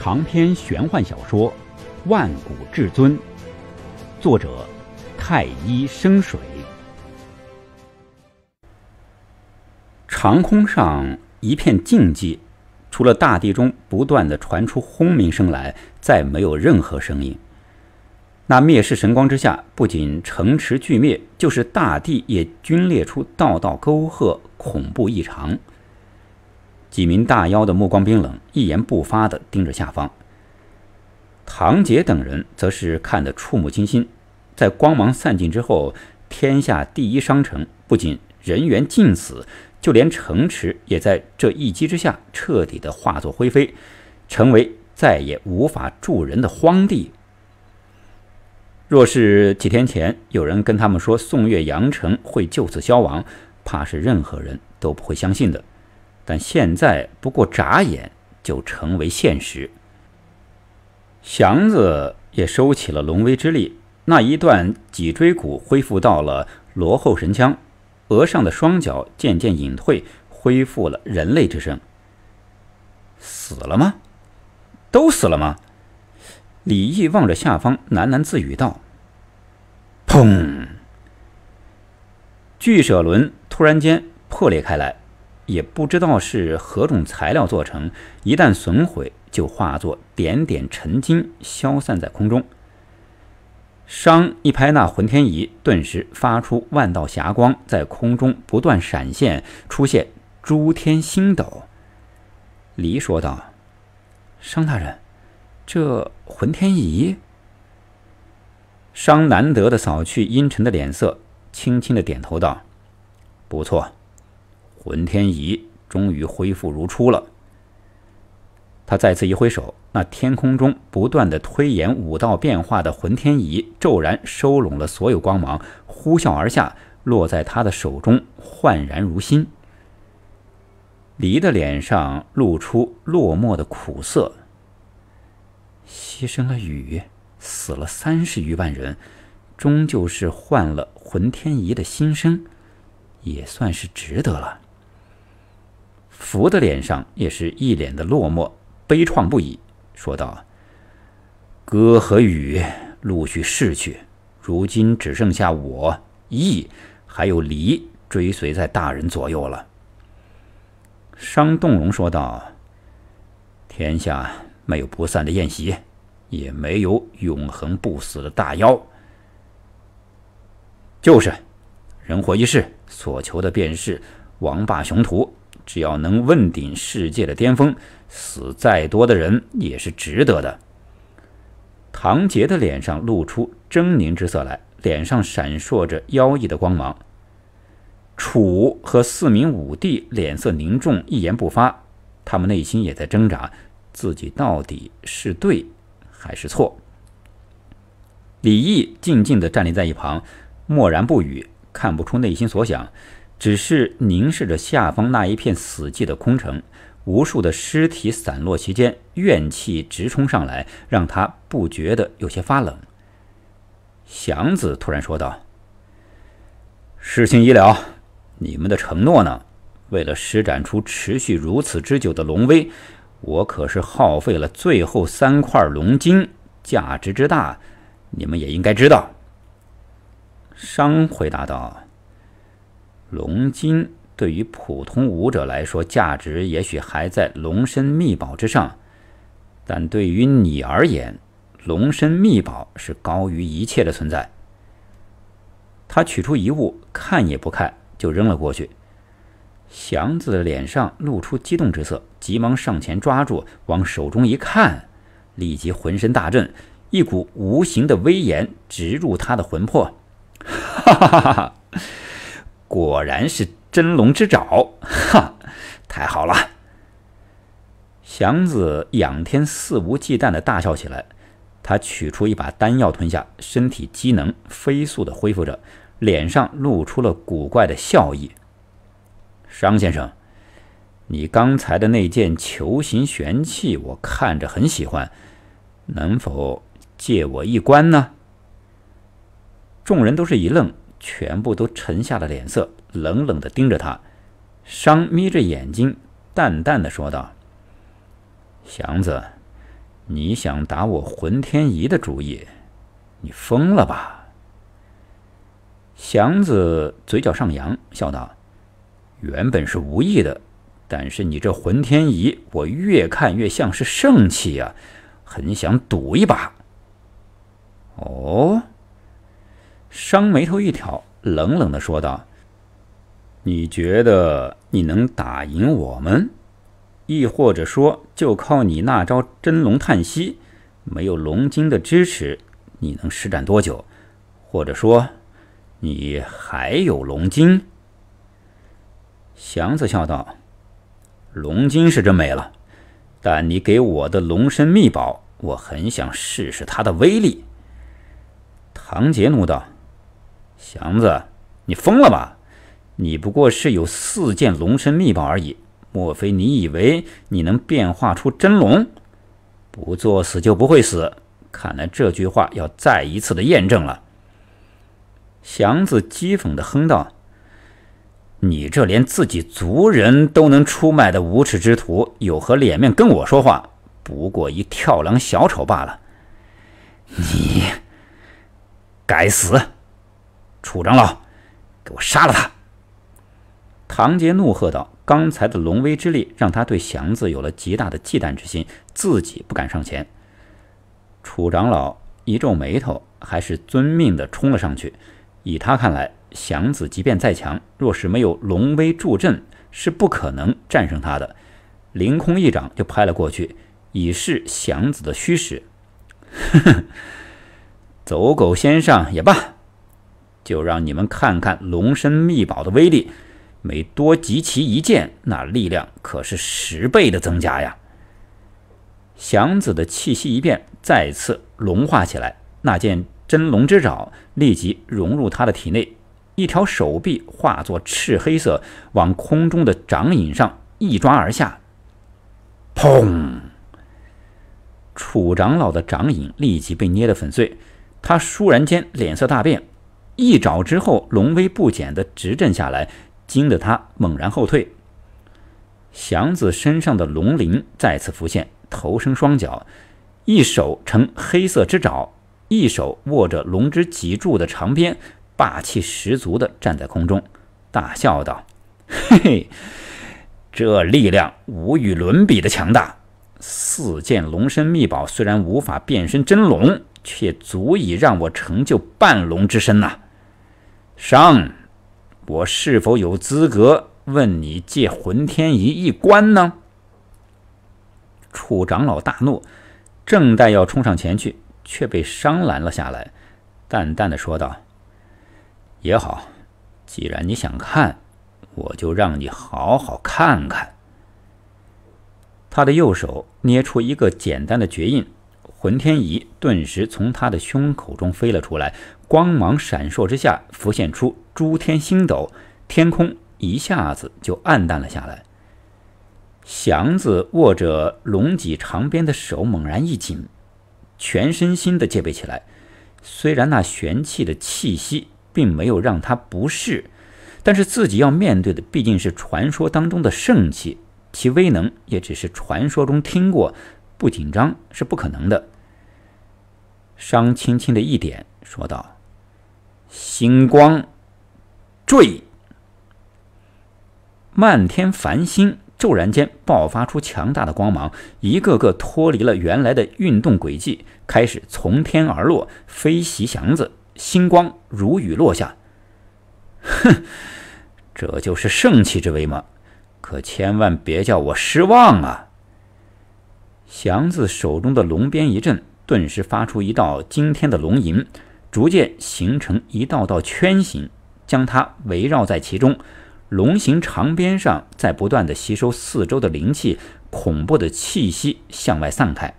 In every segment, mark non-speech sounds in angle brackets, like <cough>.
长篇玄幻小说《万古至尊》，作者：太一生水。长空上一片静寂，除了大地中不断的传出轰鸣声来，再没有任何声音。那灭世神光之下，不仅城池俱灭，就是大地也龟裂出道道沟壑，恐怖异常。几名大妖的目光冰冷，一言不发的盯着下方。唐杰等人则是看得触目惊心。在光芒散尽之后，天下第一商城不仅人员尽死，就连城池也在这一击之下彻底的化作灰飞，成为再也无法住人的荒地。若是几天前有人跟他们说宋月阳城会就此消亡，怕是任何人都不会相信的。但现在不过眨眼就成为现实。祥子也收起了龙威之力，那一段脊椎骨恢复到了罗后神枪，额上的双脚渐渐隐退，恢复了人类之声。死了吗？都死了吗？李毅望着下方，喃喃自语道：“砰！”巨舍轮突然间破裂开来。也不知道是何种材料做成，一旦损毁，就化作点点尘金，消散在空中。商一拍那浑天仪，顿时发出万道霞光，在空中不断闪现，出现诸天星斗。黎说道：“商大人，这浑天仪。”商难得的扫去阴沉的脸色，轻轻的点头道：“不错。”浑天仪终于恢复如初了。他再次一挥手，那天空中不断的推演武道变化的浑天仪骤然收拢了所有光芒，呼啸而下，落在他的手中，焕然如新。离的脸上露出落寞的苦涩。牺牲了雨，死了三十余万人，终究是换了浑天仪的心声，也算是值得了。福的脸上也是一脸的落寞，悲怆不已，说道：“歌和雨陆续逝去，如今只剩下我义还有离追随在大人左右了。”商动容说道：“天下没有不散的宴席，也没有永恒不死的大妖。就是，人活一世，所求的便是王霸雄图。”只要能问鼎世界的巅峰，死再多的人也是值得的。唐杰的脸上露出狰狞之色来，脸上闪烁着妖异的光芒。楚和四名武帝脸色凝重，一言不发，他们内心也在挣扎，自己到底是对还是错？李毅静静的站立在一旁，默然不语，看不出内心所想。只是凝视着下方那一片死寂的空城，无数的尸体散落其间，怨气直冲上来，让他不觉得有些发冷。祥子突然说道：“事情已了，你们的承诺呢？为了施展出持续如此之久的龙威，我可是耗费了最后三块龙晶，价值之大，你们也应该知道。”商回答道。龙筋对于普通武者来说，价值也许还在龙身秘宝之上，但对于你而言，龙身秘宝是高于一切的存在。他取出遗物，看也不看，就扔了过去。祥子的脸上露出激动之色，急忙上前抓住，往手中一看，立即浑身大震，一股无形的威严直入他的魂魄。哈！果然是真龙之爪！哈，太好了！祥子仰天肆无忌惮的大笑起来。他取出一把丹药吞下，身体机能飞速的恢复着，脸上露出了古怪的笑意。商先生，你刚才的那件球形玄器，我看着很喜欢，能否借我一观呢？众人都是一愣。全部都沉下了脸色，冷冷地盯着他。商眯着眼睛，淡淡地说道：“祥子，你想打我浑天仪的主意？你疯了吧？”祥子嘴角上扬，笑道：“原本是无意的，但是你这浑天仪，我越看越像是圣器啊，很想赌一把。”哦。商眉头一挑，冷冷的说道：“你觉得你能打赢我们？亦或者说，就靠你那招真龙叹息？没有龙筋的支持，你能施展多久？或者说，你还有龙筋？”祥子笑道：“龙筋是真没了，但你给我的龙身秘宝，我很想试试它的威力。”唐杰怒道。祥子，你疯了吧？你不过是有四件龙身秘宝而已，莫非你以为你能变化出真龙？不作死就不会死。看来这句话要再一次的验证了。祥子讥讽的哼道：“你这连自己族人都能出卖的无耻之徒，有何脸面跟我说话？不过一跳梁小丑罢了。你该死！”楚长老，给我杀了他！唐杰怒喝道：“刚才的龙威之力，让他对祥子有了极大的忌惮之心，自己不敢上前。”楚长老一皱眉头，还是遵命的冲了上去。以他看来，祥子即便再强，若是没有龙威助阵，是不可能战胜他的。凌空一掌就拍了过去，以示祥子的虚实。<laughs> 走狗先上也罢。就让你们看看龙身秘宝的威力，每多集齐一件，那力量可是十倍的增加呀！祥子的气息一变，再次融化起来。那件真龙之爪立即融入他的体内，一条手臂化作赤黑色，往空中的掌影上一抓而下。砰！楚长老的掌影立即被捏得粉碎，他倏然间脸色大变。一爪之后，龙威不减的直震下来，惊得他猛然后退。祥子身上的龙鳞再次浮现，头生双脚，一手呈黑色之爪，一手握着龙之脊柱的长鞭，霸气十足的站在空中，大笑道：“ <laughs> 嘿嘿，这力量无与伦比的强大。四件龙身秘宝虽然无法变身真龙，却足以让我成就半龙之身呐！”商，我是否有资格问你借浑天仪一观呢？楚长老大怒，正待要冲上前去，却被商拦了下来，淡淡的说道：“也好，既然你想看，我就让你好好看看。”他的右手捏出一个简单的绝印，浑天仪顿时从他的胸口中飞了出来。光芒闪烁之下，浮现出诸天星斗，天空一下子就暗淡了下来。祥子握着龙脊长鞭的手猛然一紧，全身心的戒备起来。虽然那玄气的气息并没有让他不适，但是自己要面对的毕竟是传说当中的圣器，其威能也只是传说中听过，不紧张是不可能的。商轻轻的一点，说道。星光坠，漫天繁星骤然间爆发出强大的光芒，一个个脱离了原来的运动轨迹，开始从天而落，飞袭祥子。星光如雨落下，哼，这就是圣器之威吗？可千万别叫我失望啊！祥子手中的龙鞭一震，顿时发出一道惊天的龙吟。逐渐形成一道道圈形，将它围绕在其中。龙形长鞭上在不断的吸收四周的灵气，恐怖的气息向外散开。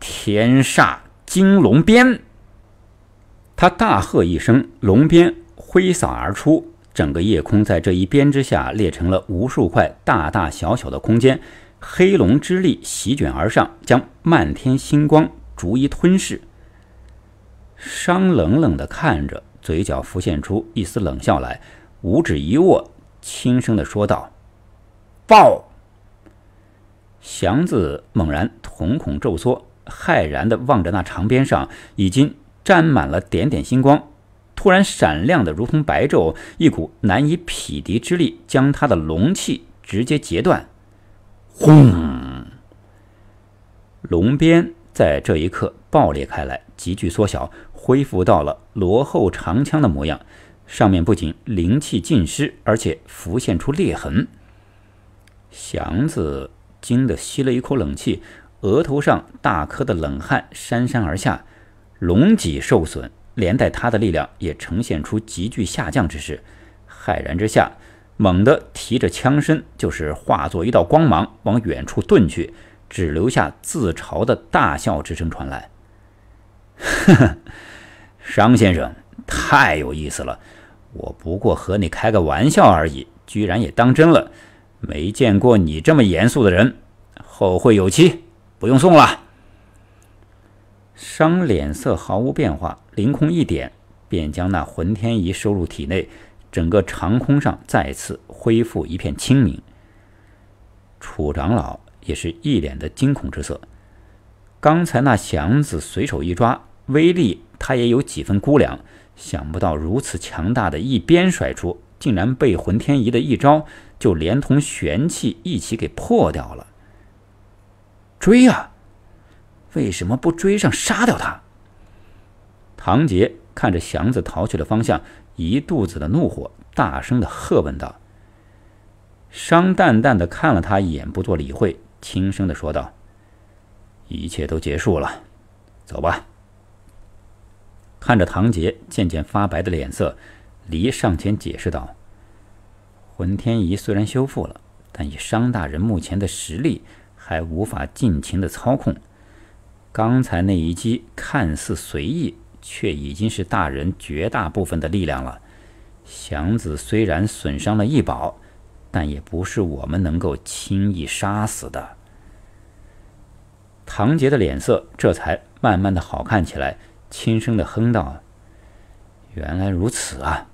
天煞金龙鞭，他大喝一声，龙鞭挥洒而出，整个夜空在这一鞭之下裂成了无数块大大小小的空间。黑龙之力席卷而上，将漫天星光逐一吞噬。张冷冷的看着，嘴角浮现出一丝冷笑来，五指一握，轻声的说道：“爆！”祥子猛然瞳孔骤缩，骇然的望着那长鞭上已经沾满了点点星光，突然闪亮的如同白昼。一股难以匹敌之力将他的龙气直接截断，轰！龙鞭在这一刻爆裂开来，急剧缩小。恢复到了罗后长枪的模样，上面不仅灵气尽失，而且浮现出裂痕。祥子惊得吸了一口冷气，额头上大颗的冷汗潸潸而下，龙脊受损，连带他的力量也呈现出急剧下降之势。骇然之下，猛地提着枪身，就是化作一道光芒往远处遁去，只留下自嘲的大笑之声传来。呵呵，商先生太有意思了，我不过和你开个玩笑而已，居然也当真了，没见过你这么严肃的人。后会有期，不用送了。商脸色毫无变化，凌空一点，便将那浑天仪收入体内，整个长空上再次恢复一片清明。楚长老也是一脸的惊恐之色，刚才那祥子随手一抓。威力他也有几分估量，想不到如此强大的一鞭甩出，竟然被浑天仪的一招就连同玄气一起给破掉了。追呀！为什么不追上杀掉他？唐杰看着祥子逃去的方向，一肚子的怒火，大声的喝问道：“商淡淡的看了他一眼，不做理会，轻声的说道：‘一切都结束了，走吧。’”看着唐杰渐渐发白的脸色，黎上前解释道：“混天仪虽然修复了，但以商大人目前的实力，还无法尽情的操控。刚才那一击看似随意，却已经是大人绝大部分的力量了。祥子虽然损伤了一宝，但也不是我们能够轻易杀死的。”唐杰的脸色这才慢慢的好看起来。轻声的哼道：“原来如此啊！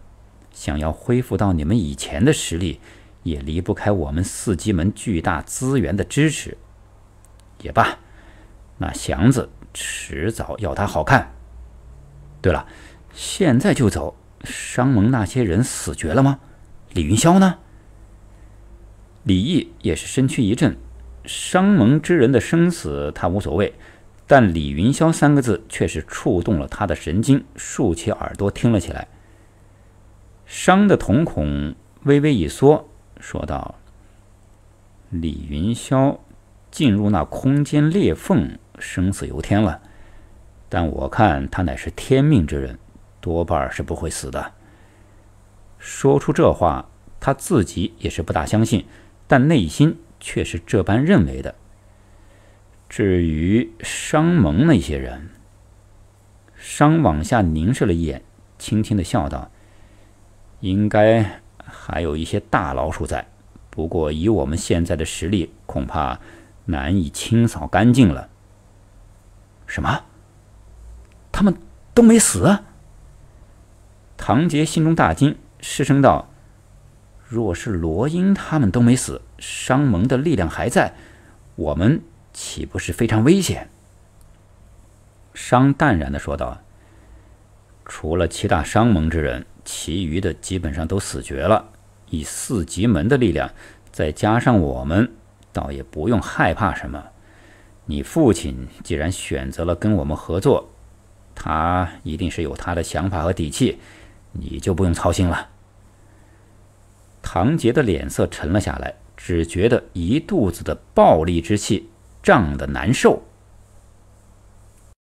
想要恢复到你们以前的实力，也离不开我们四机门巨大资源的支持。也罢，那祥子迟早要他好看。对了，现在就走？商盟那些人死绝了吗？李云霄呢？”李毅也是身躯一震，商盟之人的生死他无所谓。但“李云霄”三个字却是触动了他的神经，竖起耳朵听了起来。伤的瞳孔微微一缩，说道：“李云霄进入那空间裂缝，生死由天了。但我看他乃是天命之人，多半是不会死的。”说出这话，他自己也是不大相信，但内心却是这般认为的。至于商盟那些人，商往下凝视了一眼，轻轻的笑道：“应该还有一些大老鼠在，不过以我们现在的实力，恐怕难以清扫干净了。”什么？他们都没死？唐杰心中大惊，失声道：“若是罗英他们都没死，商盟的力量还在，我们……”岂不是非常危险？商淡然的说道：“除了七大商盟之人，其余的基本上都死绝了。以四极门的力量，再加上我们，倒也不用害怕什么。你父亲既然选择了跟我们合作，他一定是有他的想法和底气，你就不用操心了。”唐杰的脸色沉了下来，只觉得一肚子的暴戾之气。胀得难受。